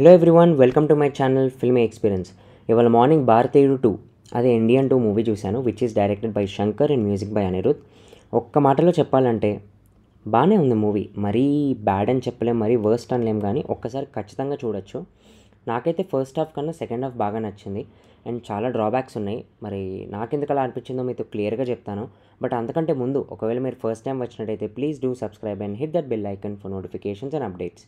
hello everyone welcome to my channel filmy experience ఇవాళ morning Bharateeyudu two అదే Indian two movie చూశాను which is directed by Shankar and music by Anirudh ఒక్క మాటలో చెప్పాలంటే బాగానే ఉంది మూవీ మరీ బ్యాడ్ అని చెప్పలేం మరీ వర్స్ట్ అనలేం కానీ ఒక్కసారి ఖచ్చితంగా చూడొచ్చు నాకైతే ఫస్ట్ హాఫ్ కన్నా సెకండ్ హాఫ్ బాగా నచ్చింది అండ్ చాలా డ్రాబ్యాక్స్ ఉన్నాయి మరి నాకెందుకు అలా అనిపించిందో మీతో క్లియర్గా చెప్తాను బట్ అంతకంటే ముందు ఒకవేళ మీరు ఫస్ట్ టైం వచ్చినట్టయితే please do subscribe and hit that bell icon for notifications and updates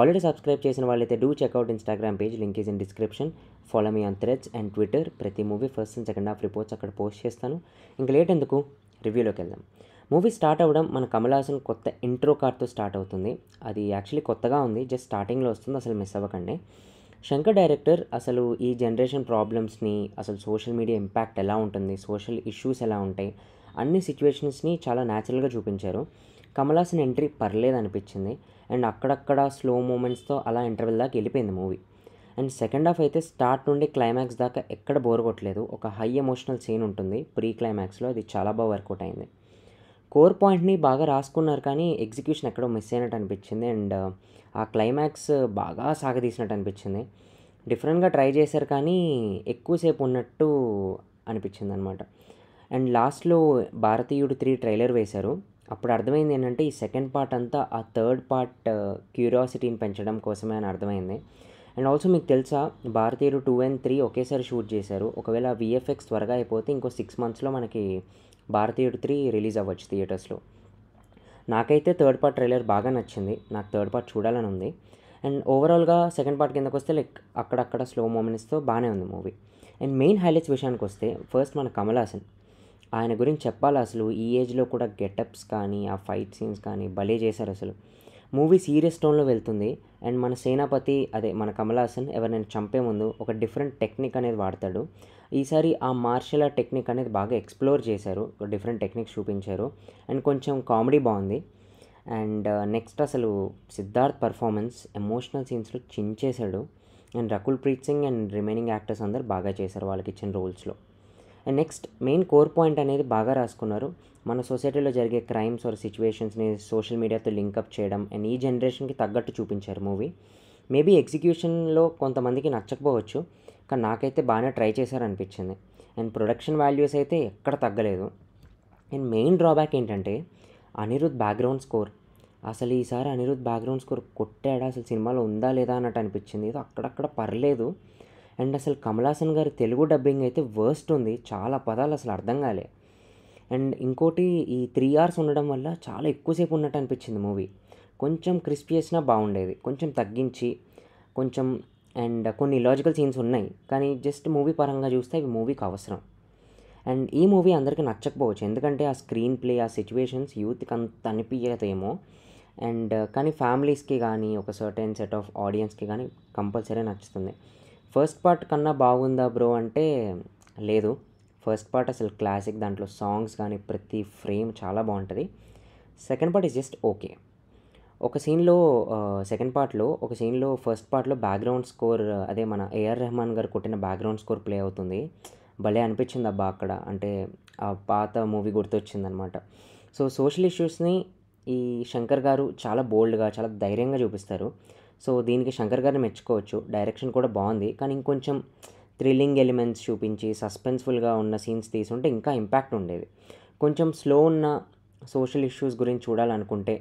already subscribe చేసిన వాళ్ళైతే do check out Instagram page link is in description follow me on Threads and Twitter ప్రతి movie first and second half reports అక్కడ post చేస్తాను ఇంకా late ఎందుకు రివ్యూలోకి వెళ్దాం movie start అవ్వడం మన కమలాసన్ కొత్త ఇంట్రో కార్డ్తో స్టార్ట్ అవుతుంది అది యాక్చువల్లీ కొత్తగా ఉంది జస్ట్ స్టార్టింగ్లో వస్తుంది అసలు మిస్ అవ్వకండి శంకర్ డైరెక్టర్ అసలు ఈ జనరేషన్ ప్రాబ్లమ్స్ని అసలు సోషల్ మీడియా ఇంపాక్ట్ ఎలా ఉంటుంది సోషల్ ఇష్యూస్ ఎలా ఉంటాయి అన్ని సిచ్యువేషన్స్ని చాలా న్యాచురల్గా చూపించారు కమలాసన్ ఎంట్రీ పర్లేదు అనిపించింది అండ్ అక్కడక్కడ స్లో మూమెంట్స్తో అలా ఇంటర్వెల్ దాకా వెళ్ళిపోయింది మూవీ అండ్ సెకండ్ హాఫ్ అయితే స్టార్ట్ నుండి క్లైమాక్స్ దాకా ఎక్కడ బోర్ కొట్టలేదు ఒక హై ఎమోషనల్ సీన్ ఉంటుంది ప్రీ క్లైమాక్స్లో అది చాలా బాగా వర్కౌట్ అయింది కోర్ పాయింట్ని బాగా రాసుకున్నారు కానీ ఎగ్జిక్యూషన్ ఎక్కడో మిస్ అయినట్టు అనిపించింది అండ్ ఆ క్లైమాక్స్ బాగా సాగదీసినట్టు అనిపించింది డిఫరెంట్గా ట్రై చేశారు కానీ ఎక్కువసేపు ఉన్నట్టు అనిపించింది అనమాట అండ్ లాస్ట్లో భారతీయుడు త్రీ ట్రైలర్ వేశారు అప్పుడు అర్థమైంది ఏంటంటే ఈ సెకండ్ పార్ట్ అంతా ఆ థర్డ్ పార్ట్ క్యూరియాసిటీని పెంచడం కోసమే అని అర్థమైంది అండ్ ఆల్సో మీకు తెలుసా భారతీయులు టూ అండ్ త్రీ ఒకేసారి షూట్ చేశారు ఒకవేళ విఎఫ్ఎక్స్ త్వరగా అయిపోతే ఇంకో సిక్స్ మంత్స్లో మనకి భారతీయుడు త్రీ రిలీజ్ అవ్వచ్చు థియేటర్స్లో నాకైతే థర్డ్ పార్ట్ ట్రైలర్ బాగా నచ్చింది నాకు థర్డ్ పార్ట్ చూడాలని ఉంది అండ్ ఓవరాల్గా సెకండ్ పార్ట్ కిందకు వస్తే లైక్ అక్కడక్కడ స్లో మూమెంట్స్తో బాగానే ఉంది మూవీ అండ్ మెయిన్ హైలైట్స్ విషయానికి వస్తే ఫస్ట్ మన కమల్ హాసన్ ఆయన గురించి చెప్పాలి అసలు ఈ ఏజ్లో కూడా గెటప్స్ కానీ ఆ ఫైట్ సీన్స్ కానీ భలే చేశారు అసలు మూవీ సీరియస్ టోన్లో వెళ్తుంది అండ్ మన సేనాపతి అదే మన కమల్ హాసన్ ఎవరినైనా చంపే ముందు ఒక డిఫరెంట్ టెక్నిక్ అనేది వాడతాడు ఈసారి ఆ మార్షల్ ఆర్ట్ టెక్నిక్ అనేది బాగా ఎక్స్ప్లోర్ చేశారు డిఫరెంట్ టెక్నిక్స్ చూపించారు అండ్ కొంచెం కామెడీ బాగుంది అండ్ నెక్స్ట్ అసలు సిద్ధార్థ్ పర్ఫార్మెన్స్ ఎమోషనల్ సీన్స్లో చించేశాడు and Rakul Preet Singh and remaining actors అందరు బాగా చేశారు వాళ్ళకి ఇచ్చిన రోల్స్లో and next main core point అనేది బాగా రాసుకున్నారు మన సొసైటీలో జరిగే క్రైమ్స్ ఆర్ సిచ్యువేషన్స్ని సోషల్ మీడియాతో లింకప్ చేయడం అండ్ ఈ జనరేషన్కి తగ్గట్టు చూపించారు మూవీ మేబీ ఎగ్జిక్యూషన్లో కొంతమందికి నచ్చకపోవచ్చు కానీ నాకైతే బాగానే ట్రై చేశారనిపించింది అండ్ ప్రొడక్షన్ వాల్యూస్ అయితే ఎక్కడ తగ్గలేదు అండ్ మెయిన్ డ్రాబ్యాక్ ఏంటంటే అనిరుద్ బ్యాక్గ్రౌండ్ స్కోర్ అసలు ఈసారి అనిరుద్ బ్యాక్గ్రౌండ్ స్కోర్ కొట్టాడా అసలు సినిమాలో ఉందా లేదా అన్నట్టు అనిపించింది ఇది అక్కడక్కడ పర్లేదు అండ్ అసలు కమలాసన్ గారి తెలుగు డబ్బింగ్ అయితే వర్స్ట్ ఉంది చాలా పదాలు అసలు అర్థం కాలే అండ్ ఇంకోటి ఈ త్రీ అవర్స్ ఉండడం వల్ల చాలా ఎక్కువసేపు ఉన్నట్టు అనిపించింది మూవీ కొంచెం క్రిస్పీ చేసినా బాగుండేది కొంచెం తగ్గించి కొంచెం అండ్ కొన్ని లాజికల్ సీన్స్ ఉన్నాయి కానీ జస్ట్ మూవీ పరంగా చూస్తే ఇవి మూవీకి అవసరం అండ్ ఈ మూవీ అందరికీ నచ్చకపోవచ్చు ఎందుకంటే ఆ స్క్రీన్ ప్లే ఆ సిచ్యువేషన్స్ యూత్కి అంత అనిపించేదేమో అండ్ కానీ ఫ్యామిలీస్కి కానీ ఒక సర్టెన్ సెట్ ఆఫ్ ఆడియన్స్కి కానీ కంపల్సరీ నచ్చుతుంది ఫస్ట్ పార్ట్ కన్నా బాగుందా బ్రో అంటే లేదు ఫస్ట్ పార్ట్ అసలు క్లాసిక్ దాంట్లో సాంగ్స్ కానీ ప్రతి ఫ్రేమ్ చాలా బాగుంటుంది second part is just okay ఒక సీన్లో సెకండ్ పార్ట్లో ఒక సీన్లో ఫస్ట్ పార్ట్లో బ్యాక్గ్రౌండ్ స్కోర్ అదే మన ఏఆర్ రెహమాన్ గారు కొట్టిన బ్యాక్గ్రౌండ్ స్కోర్ ప్లే అవుతుంది భలే అనిపించింది అబ్బా అక్కడ అంటే ఆ పాత మూవీ గుర్తొచ్చిందనమాట సో సోషల్ ఇష్యూస్ని ఈ శంకర్ గారు చాలా బోల్డ్గా చాలా ధైర్యంగా చూపిస్తారు సో దీనికి శంకర్ గారిని మెచ్చుకోవచ్చు డైరెక్షన్ కూడా బాగుంది కానీ ఇంకొంచెం థ్రిల్లింగ్ ఎలిమెంట్స్ చూపించి సస్పెన్స్ఫుల్గా ఉన్న సీన్స్ తీసుంటే ఇంకా ఇంపాక్ట్ ఉండేది కొంచెం స్లో ఉన్న సోషల్ ఇష్యూస్ గురించి చూడాలనుకుంటే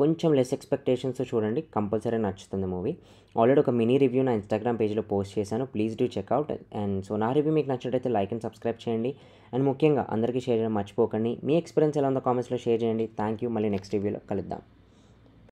కొంచెం లెస్ ఎక్స్పెక్టేషన్స్ చూడండి కంపల్సరీ నచ్చుతుంది మూవీ ఆల్రెడీ ఒక మినీ రివ్యూ నా ఇన్స్టాగ్రామ్ పేజ్లో పోస్ట్ చేశాను please do check out and so నా రివ్యూ మీకు నచ్చినట్టయితే లైక్ అండ్ సబ్స్క్రైబ్ చేయండి అండ్ ముఖ్యంగా అందరికీ షేర్ చేయడం మర్చిపోకండి మీ ఎక్స్పీరియన్స్ ఎలా ఉందో కామెంట్స్లో షేర్ చేయండి థ్యాంక్ యూ మళ్ళీ నెక్స్ట్ రివ్యూలో కలుద్దాం